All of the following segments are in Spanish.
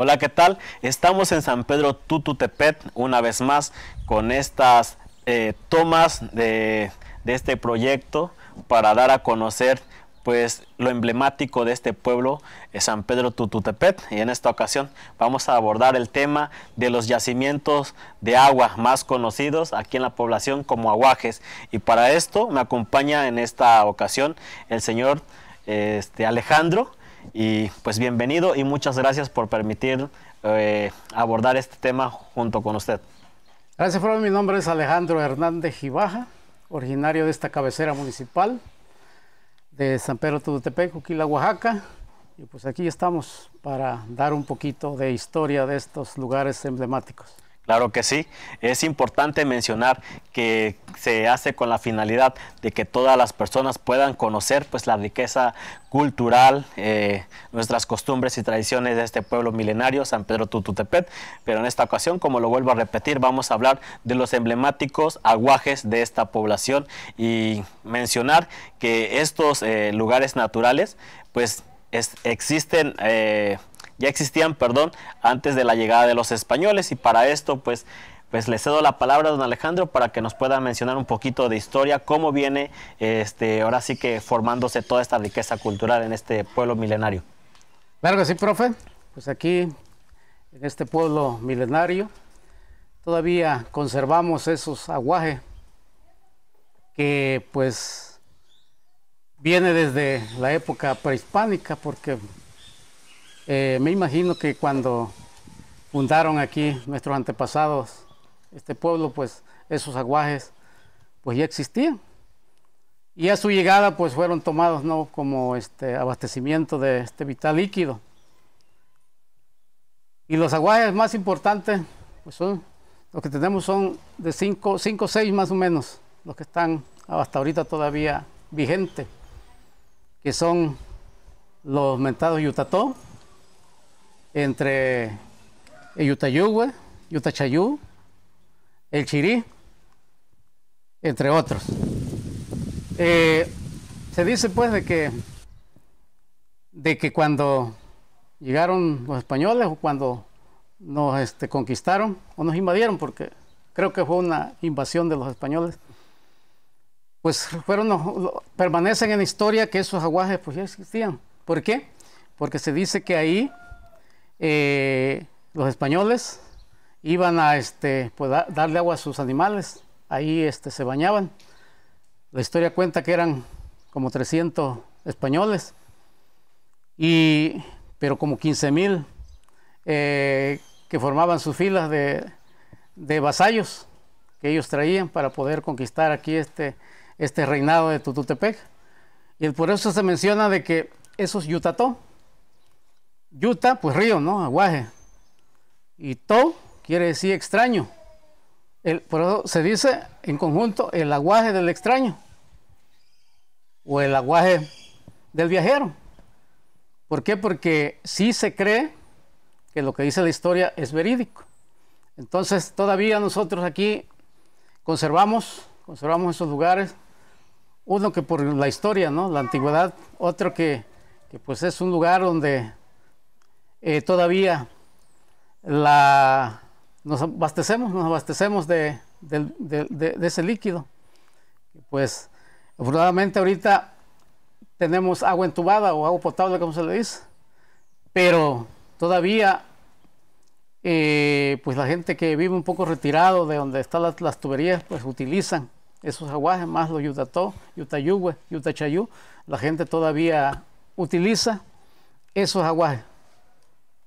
Hola, ¿qué tal? Estamos en San Pedro Tututepet una vez más con estas eh, tomas de, este proyecto para dar a conocer pues lo emblemático de este pueblo, eh, San Pedro Tututepet. Y en esta ocasión vamos a abordar el tema de los yacimientos de agua más conocidos aquí en la población como aguajes. Y para esto me acompaña en esta ocasión el señor este, Alejandro y pues bienvenido y muchas gracias por permitir eh, abordar este tema junto con usted. Gracias, Flor. Mi nombre es Alejandro Hernández Gibaja, originario de esta cabecera municipal de San Pedro Tudutepec, Coquila, Oaxaca. Y pues aquí estamos para dar un poquito de historia de estos lugares emblemáticos. Claro que sí. Es importante mencionar que se hace con la finalidad de que todas las personas puedan conocer pues, la riqueza cultural, eh, nuestras costumbres y tradiciones de este pueblo milenario, San Pedro Tututepet. Pero en esta ocasión, como lo vuelvo a repetir, vamos a hablar de los emblemáticos aguajes de esta población y mencionar que estos eh, lugares naturales pues existen... Eh, ya existían, perdón, antes de la llegada de los españoles y para esto pues pues le cedo la palabra a don Alejandro para que nos pueda mencionar un poquito de historia, cómo viene este, ahora sí que formándose toda esta riqueza cultural en este pueblo milenario. Claro que sí, profe. Pues aquí, en este pueblo milenario, todavía conservamos esos aguajes que pues viene desde la época prehispánica, porque eh, me imagino que cuando fundaron aquí nuestros antepasados, este pueblo, pues esos aguajes, pues ya existían. Y a su llegada, pues fueron tomados ¿no? como este abastecimiento de este vital líquido. Y los aguajes más importantes, pues son los que tenemos son de 5 o 6 más o menos, los que están hasta ahorita todavía vigentes, que son los mentados yutató, entre el Yutachayú, el Chirí, entre otros. Eh, se dice pues de que, de que cuando llegaron los españoles o cuando nos este, conquistaron o nos invadieron, porque creo que fue una invasión de los españoles, pues fueron permanecen en la historia que esos aguajes pues ya existían. ¿Por qué? Porque se dice que ahí eh, los españoles iban a este, pues, darle agua a sus animales, ahí este, se bañaban. La historia cuenta que eran como 300 españoles, y, pero como 15 mil eh, que formaban sus filas de, vasallos que ellos traían para poder conquistar aquí este, este reinado de Tututepec. Y por eso se menciona de que esos Yutató, Yuta, pues río, ¿no? Aguaje. Y To, quiere decir extraño. El, por eso se dice en conjunto el aguaje del extraño o el aguaje del viajero. ¿Por qué? Porque sí se cree que lo que dice la historia es verídico. Entonces todavía nosotros aquí conservamos, conservamos esos lugares, uno que por la historia, ¿no? La antigüedad, otro que, que pues es un lugar donde eh, todavía nos abastecemos, nos abastecemos de, ese líquido. Pues afortunadamente ahorita tenemos agua entubada o agua potable, como se le dice, pero todavía eh, pues la gente que vive un poco retirado de donde están las, tuberías, pues utilizan esos aguajes, más los yutató, Yutayugue, yutachayú, la gente todavía utiliza esos aguajes.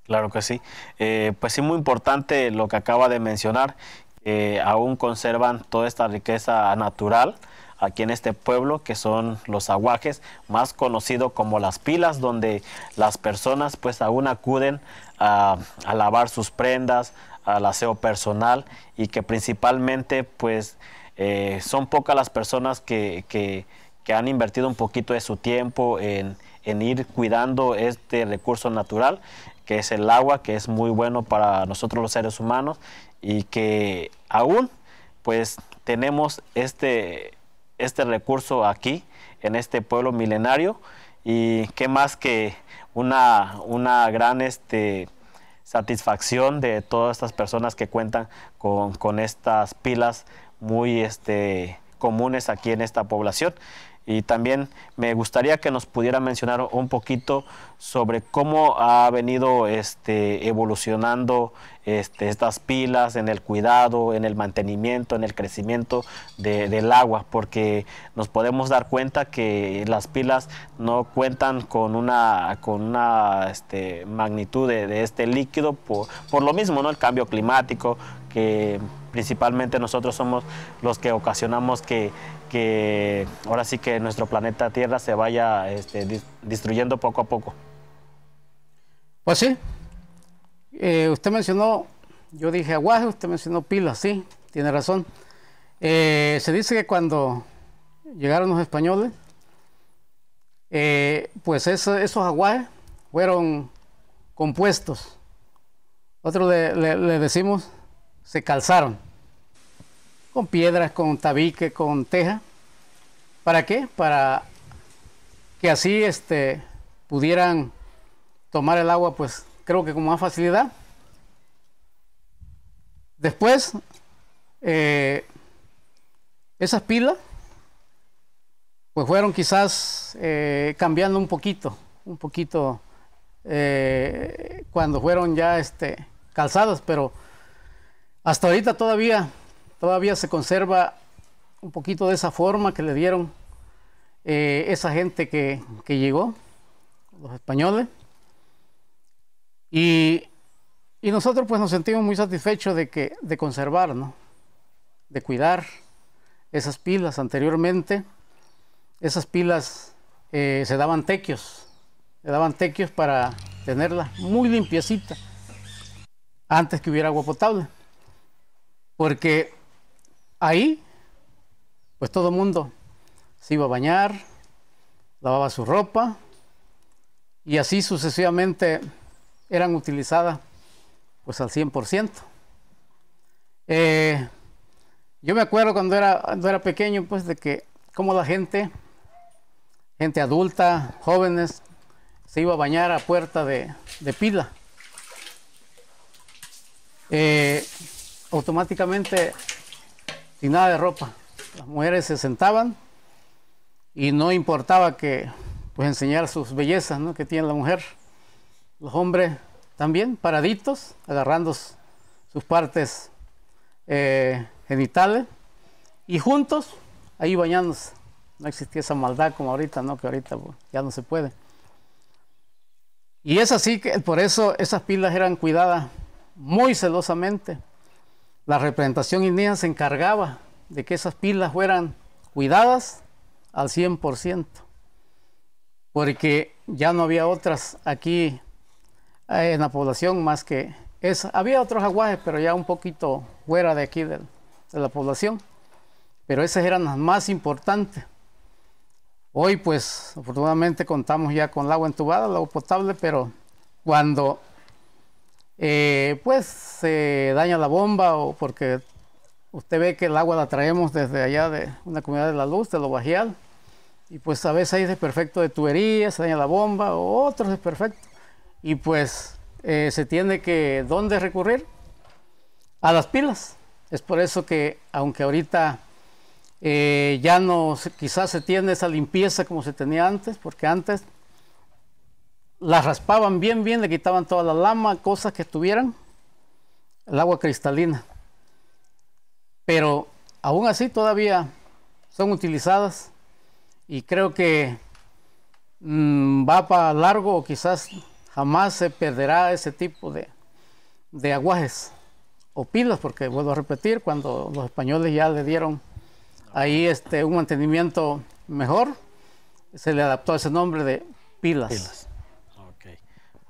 Claro que sí. Eh, pues sí, muy importante lo que acaba de mencionar, que aún conservan toda esta riqueza natural aquí en este pueblo, que son los aguajes, más conocido como las pilas, donde las personas pues aún acuden a, lavar sus prendas, al aseo personal y que principalmente pues eh, son pocas las personas que, han invertido un poquito de su tiempo en, en ir cuidando este recurso natural que es el agua, que es muy bueno para nosotros los seres humanos y que aún pues tenemos este, este recurso aquí, en este pueblo milenario y qué más que una, una gran este, satisfacción de todas estas personas que cuentan con, estas pilas muy este, comunes aquí en esta población. Y también me gustaría que nos pudiera mencionar un poquito sobre cómo ha venido este, evolucionando este, estas pilas en el cuidado, en el mantenimiento, en el crecimiento del agua, porque nos podemos dar cuenta que las pilas no cuentan con una, con una este, magnitud de, este líquido por, por lo mismo, ¿no? el cambio climático que principalmente nosotros somos los que ocasionamos que, ahora sí que nuestro planeta Tierra se vaya este, destruyendo poco a poco. Pues sí, eh, usted mencionó, yo dije aguaje, usted mencionó pilas, sí, tiene razón. Eh, se dice que cuando llegaron los españoles, eh, pues esos aguajes fueron compuestos. Otro le decimos se calzaron con piedras, con tabique, con teja. ¿Para qué? Para que así este, pudieran tomar el agua, pues creo que con más facilidad. Después, eh, esas pilas, pues fueron quizás eh, cambiando un poquito, un poquito eh, cuando fueron ya este, calzadas, pero hasta ahorita todavía, todavía se conserva un poquito de esa forma que le dieron eh, esa gente que, llegó, los españoles. Y, nosotros pues nos sentimos muy satisfechos de, que, de conservar, de cuidar esas pilas. Anteriormente esas pilas eh, se daban tequios, se daban tequios para tenerlas muy limpiecita antes que hubiera agua potable. Porque ahí, pues todo el mundo se iba a bañar, lavaba su ropa y así sucesivamente eran utilizadas pues al 100%. Eh, yo me acuerdo cuando era, pequeño, pues de que como la gente, gente adulta, jóvenes, se iba a bañar a puerta de, pila. Eh, automáticamente sin nada de ropa. Las mujeres se sentaban y no importaba que pues enseñar sus bellezas ¿no? que tiene la mujer. Los hombres también paraditos, agarrando sus partes eh, genitales y juntos ahí bañándose. No existía esa maldad como ahorita, ¿no? Que ahorita pues, ya no se puede. Y es así que por eso esas pilas eran cuidadas muy celosamente la representación indígena se encargaba de que esas pilas fueran cuidadas al 100%, porque ya no había otras aquí eh, en la población más que esa. Había otros aguajes, pero ya un poquito fuera de aquí de, la población, pero esas eran las más importantes. Hoy pues afortunadamente contamos ya con el agua entubada, el agua potable, pero cuando eh, pues se daña la bomba o porque usted ve que el agua la traemos desde allá de una comunidad de la luz, de lo bajial, y pues a veces hay desperfecto de tubería se daña la bomba o otros perfecto y pues eh, se tiene que, ¿dónde recurrir? A las pilas. Es por eso que, aunque ahorita eh, ya no, quizás se tiene esa limpieza como se tenía antes, porque antes las raspaban bien, bien, le quitaban toda la lama, cosas que tuvieran, el agua cristalina. Pero aún así todavía son utilizadas y creo que mm, va para largo o quizás jamás se perderá ese tipo de, aguajes o pilas, porque vuelvo a repetir, cuando los españoles ya le dieron ahí este, un mantenimiento mejor, se le adaptó ese nombre de pilas.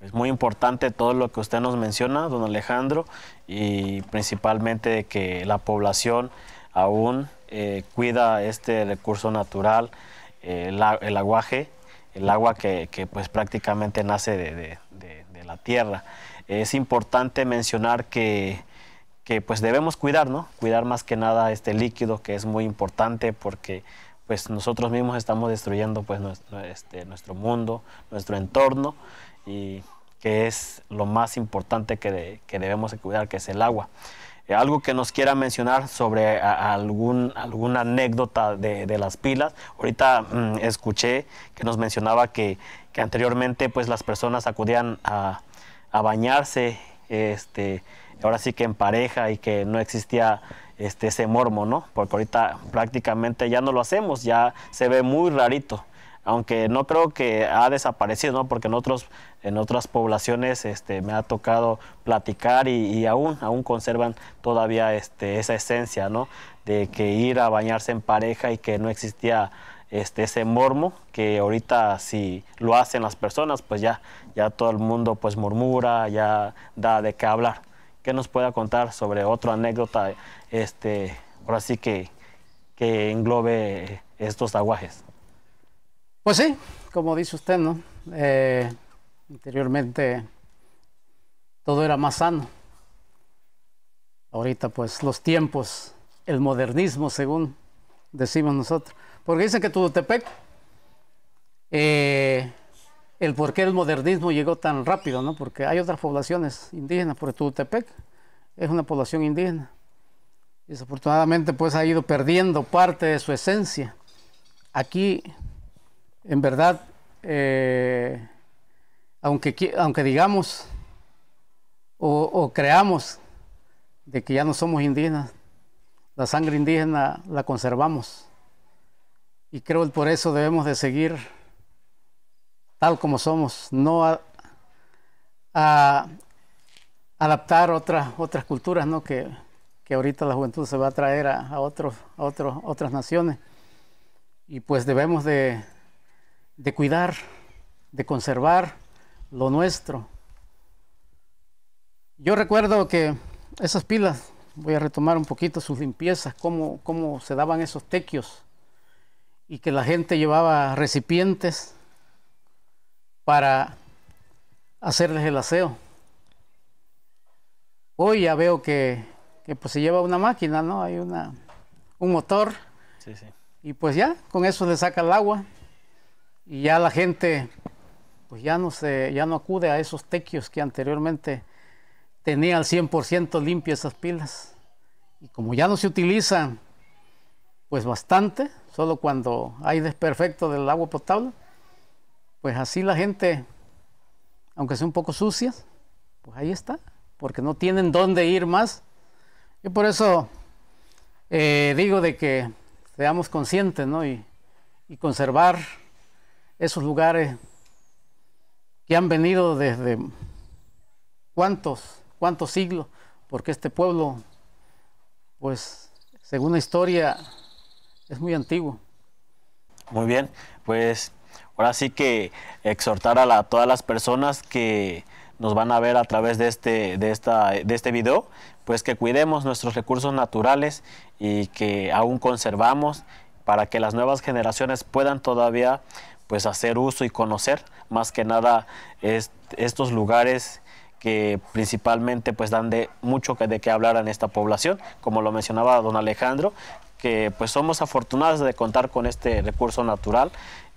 Es muy importante todo lo que usted nos menciona, don Alejandro, y principalmente que la población aún eh, cuida este recurso natural, eh, el, aguaje, el agua que, pues prácticamente nace de, la tierra. Es importante mencionar que, pues debemos cuidar, ¿no? Cuidar más que nada este líquido que es muy importante porque pues nosotros mismos estamos destruyendo pues este, nuestro mundo, nuestro entorno y que es lo más importante que, que debemos cuidar, que es el agua. Eh, algo que nos quiera mencionar sobre algún, alguna anécdota de, de las pilas. Ahorita mm, escuché que nos mencionaba que, que, anteriormente pues las personas acudían a, a bañarse, este, ahora sí que en pareja y que no existía este, ese mormo, ¿no? Porque ahorita prácticamente ya no lo hacemos, ya se ve muy rarito aunque no creo que ha desaparecido, ¿no? Porque nosotros en otras poblaciones este, me ha tocado platicar y, aún, aún conservan todavía este, esa esencia, ¿no? De que ir a bañarse en pareja y que no existía este, ese mormo que ahorita si lo hacen las personas, pues ya, ya todo el mundo pues murmura, ya da de qué hablar. ¿Qué nos pueda contar sobre otra anécdota, este, ahora sí que, que englobe estos aguajes? Pues sí, como dice usted, ¿no? Eh, Anteriormente todo era más sano. Ahorita pues los tiempos, el modernismo según decimos nosotros. Porque dicen que Tudutepec, eh, el por qué el modernismo llegó tan rápido, ¿no? Porque hay otras poblaciones indígenas, porque Tudutepec es una población indígena. Desafortunadamente pues ha ido perdiendo parte de su esencia. Aquí, en verdad, eh, aunque, digamos o, creamos de que ya no somos indígenas, la sangre indígena la conservamos. Y creo que por eso debemos de seguir tal como somos, no a, adaptar otras, culturas, ¿no? Que, ahorita la juventud se va a traer a, otros, otras naciones. Y pues debemos de cuidar, de conservar lo nuestro. Yo recuerdo que esas pilas, voy a retomar un poquito sus limpiezas, cómo, cómo se daban esos tequios y que la gente llevaba recipientes para hacerles el aseo. Hoy ya veo que, pues se lleva una máquina, ¿no? Hay una, un motor. Y pues ya, con eso le saca el agua. Y ya la gente pues ya no, se, ya no acude a esos tequios que anteriormente tenía al 100% limpias esas pilas. Y como ya no se utilizan, pues bastante, solo cuando hay desperfecto del agua potable, pues así la gente, aunque sea un poco sucias, pues ahí está, porque no tienen dónde ir más. Y por eso eh, digo de que seamos conscientes, y conservar esos lugares que han venido desde cuántos, cuántos siglos, porque este pueblo, pues, según la historia, es muy antiguo. Muy bien, pues ahora sí que exhortar a, todas las personas que nos van a ver a través de este, de, esta, de este video, pues que cuidemos nuestros recursos naturales y que aún conservamos para que las nuevas generaciones puedan todavía pues hacer uso y conocer más que nada estos lugares que principalmente pues dan de mucho de qué hablar en esta población, como lo mencionaba don Alejandro, que pues somos afortunados de contar con este recurso natural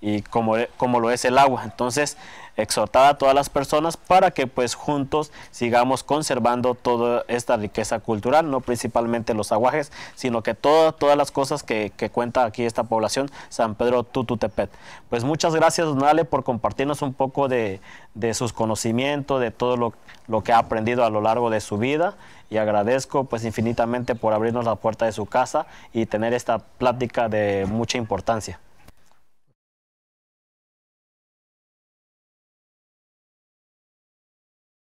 y como, como lo es el agua. Entonces, exhortar a todas las personas para que pues juntos sigamos conservando toda esta riqueza cultural, no principalmente los aguajes, sino que todas las cosas que, cuenta aquí esta población, San Pedro Tututepet. Pues muchas gracias, Don por compartirnos un poco de, sus conocimientos, de todo lo, lo que ha aprendido a lo largo de su vida y agradezco pues infinitamente por abrirnos la puerta de su casa y tener esta plática de mucha importancia.